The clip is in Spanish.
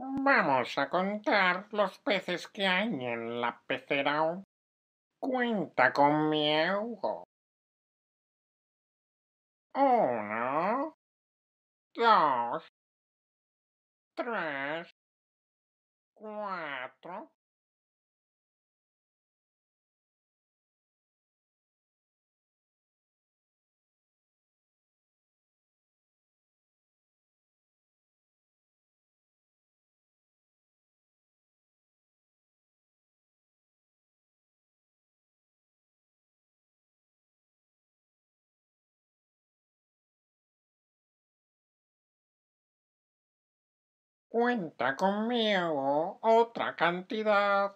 Vamos a contar los peces que hay en la pecera. Cuenta con mi Uno, dos, tres, Cuenta conmigo otra cantidad.